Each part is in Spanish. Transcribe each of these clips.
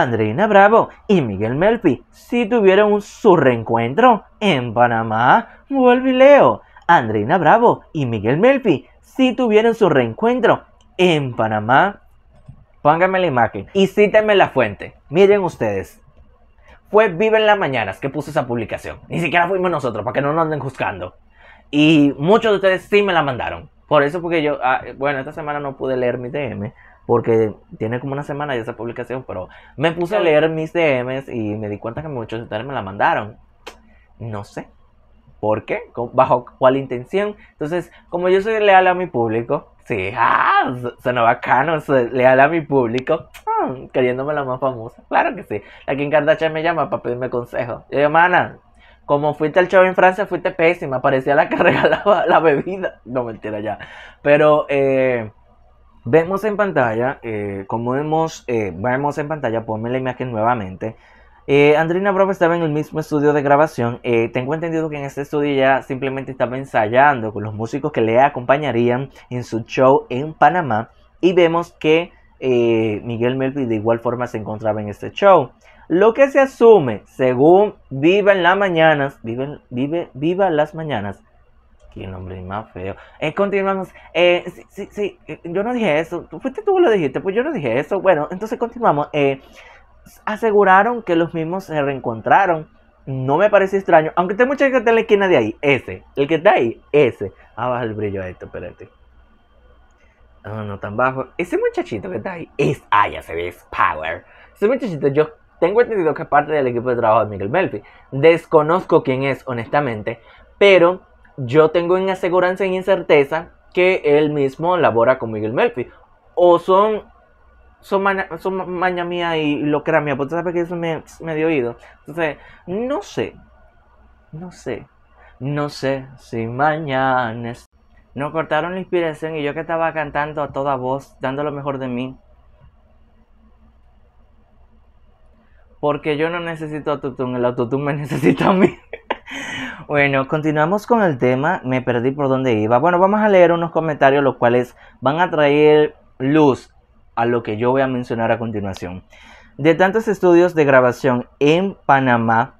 Andreina Bravo y Miguel Melpi si tuvieron su reencuentro en Panamá. Vuelve leo. Andreina Bravo y Miguel Melpi si tuvieron su reencuentro en Panamá. Pónganme la imagen y cítenme la fuente. Miren ustedes. Fue viven las Mañanas que puso esa publicación. Ni siquiera fuimos nosotros, para que no nos anden juzgando. Y muchos de ustedes sí me la mandaron. Por eso, porque yo, ah, bueno, esta semana no pude leer mi DM, porque tiene como una semana ya esa publicación, pero me puse a leer mis DMs y me di cuenta que muchos de ustedes me la mandaron. No sé. ¿Por qué? ¿Bajo cuál intención? Entonces, como yo soy leal a mi público, sí, ah, suena bacano, soy leal a mi público, ah, queriéndome la más famosa. Claro que sí. La en Kardashian me llama para pedirme consejo. Yo hermana como fuiste al show en Francia, fuiste pésima. Parecía la que regalaba la bebida. No, mentira, ya. Pero, eh Vemos en pantalla, eh, como vemos eh, vemos en pantalla, ponme la imagen nuevamente. Eh, Andrina Bravo estaba en el mismo estudio de grabación. tengo entendido que en este estudio ya simplemente estaba ensayando con los músicos que le acompañarían en su show en Panamá. Y vemos que Miguel Melvi de igual forma se encontraba en este show. Lo que se asume, según Viva en las mañanas, vive, vive, viva las mañanas, qué nombre más feo. Eh, continuamos. Eh, sí, sí, eh, yo no dije eso. Tú fuiste tú lo dijiste, pues yo no dije eso. Bueno, entonces continuamos. Eh, aseguraron que los mismos se reencontraron. No me parece extraño, aunque tengo mucha gente en la esquina de ahí. Ese, el que está ahí, ese. Ah, baja el brillo a esto, espérate. No, ah, no tan bajo. Ese muchachito que está ahí es, ah, ya se ve, es Power. Ese muchachito, yo tengo entendido que es parte del equipo de trabajo de Miguel Melfi. Desconozco quién es, honestamente, pero yo tengo en aseguranza y en que él mismo labora con Miguel Melfi. O son, son, maña, mía y, locra mía, porque sabes que eso me, dio oído. Entonces, no sé, no sé, no sé si mañana Nos cortaron la inspiración y yo que estaba cantando a toda voz, dando lo mejor de mí. Porque yo no necesito autotune, el autotune me necesita a mí. Bueno, continuamos con el tema. Me perdí por dónde iba. Bueno, vamos a leer unos comentarios los cuales van a traer luz a lo que yo voy a mencionar a continuación. De tantos estudios de grabación en Panamá,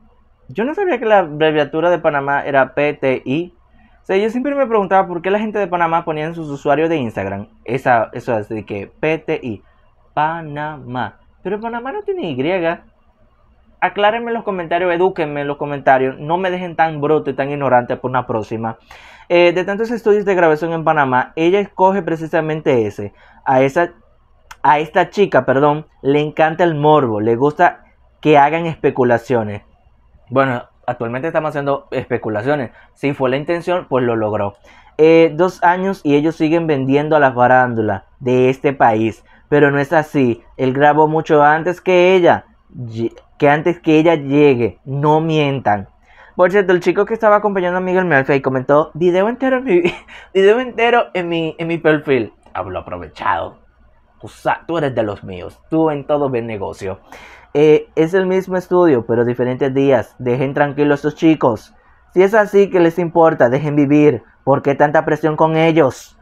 yo no sabía que la abreviatura de Panamá era PTI. O sea, yo siempre me preguntaba por qué la gente de Panamá ponía en sus usuarios de Instagram esa, eso así que PTI, Panamá. Pero Panamá no tiene Y aclárenme en los comentarios, edúquenme en los comentarios, no me dejen tan bruto y tan ignorante por una próxima. Eh, de tantos estudios de grabación en Panamá, ella escoge precisamente ese. A, esa, a esta chica, perdón, le encanta el morbo, le gusta que hagan especulaciones. Bueno, actualmente estamos haciendo especulaciones. Si fue la intención, pues lo logró. Eh, dos años y ellos siguen vendiendo a las varándulas de este país. Pero no es así. Él grabó mucho antes que ella que antes que ella llegue, no mientan. Por cierto, el chico que estaba acompañando a Miguel y comentó video entero en mi video entero en mi, en mi perfil. Hablo aprovechado. tú eres de los míos. Tú en todo ven negocio. Eh, es el mismo estudio, pero diferentes días. Dejen tranquilos a estos chicos. Si es así que les importa, dejen vivir. ¿Por qué tanta presión con ellos?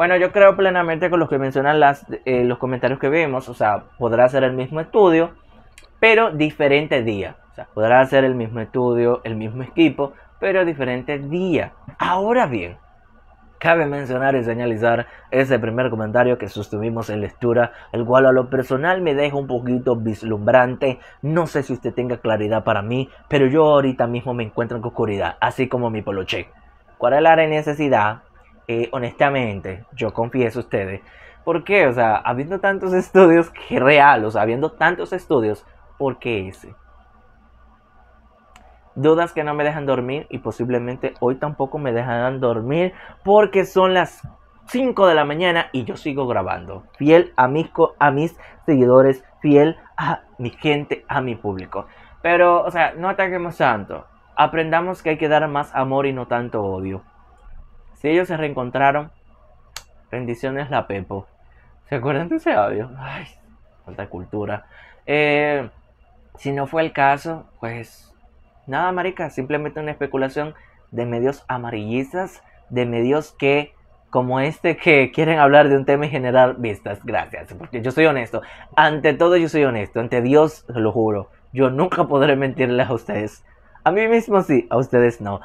Bueno, yo creo plenamente con los que mencionan las, eh, los comentarios que vemos, o sea, podrá ser el mismo estudio, pero diferente día. O sea, podrá ser el mismo estudio, el mismo equipo, pero diferente día. Ahora bien, cabe mencionar y señalizar ese primer comentario que sostuvimos en lectura, el cual a lo personal me deja un poquito vislumbrante. No sé si usted tenga claridad para mí, pero yo ahorita mismo me encuentro en oscuridad, así como mi poloche. ¿Cuál es la necesidad eh, honestamente, yo confieso a ustedes. porque, O sea, habiendo tantos estudios, que real, o habiendo tantos estudios, ¿por qué ese? Dudas que no me dejan dormir y posiblemente hoy tampoco me dejarán dormir porque son las 5 de la mañana y yo sigo grabando. Fiel a mis, a mis seguidores, fiel a mi gente, a mi público. Pero, o sea, no ataquemos tanto. Aprendamos que hay que dar más amor y no tanto odio. Si ellos se reencontraron, bendiciones la Pepo. ¿Se acuerdan de ese audio? Ay, de cultura. Eh, si no fue el caso, pues nada, marica, simplemente una especulación de medios amarillistas, de medios que, como este, que quieren hablar de un tema y generar vistas. Gracias, porque yo soy honesto. Ante todo, yo soy honesto. Ante Dios, lo juro. Yo nunca podré mentirles a ustedes. A mí mismo sí, a ustedes no.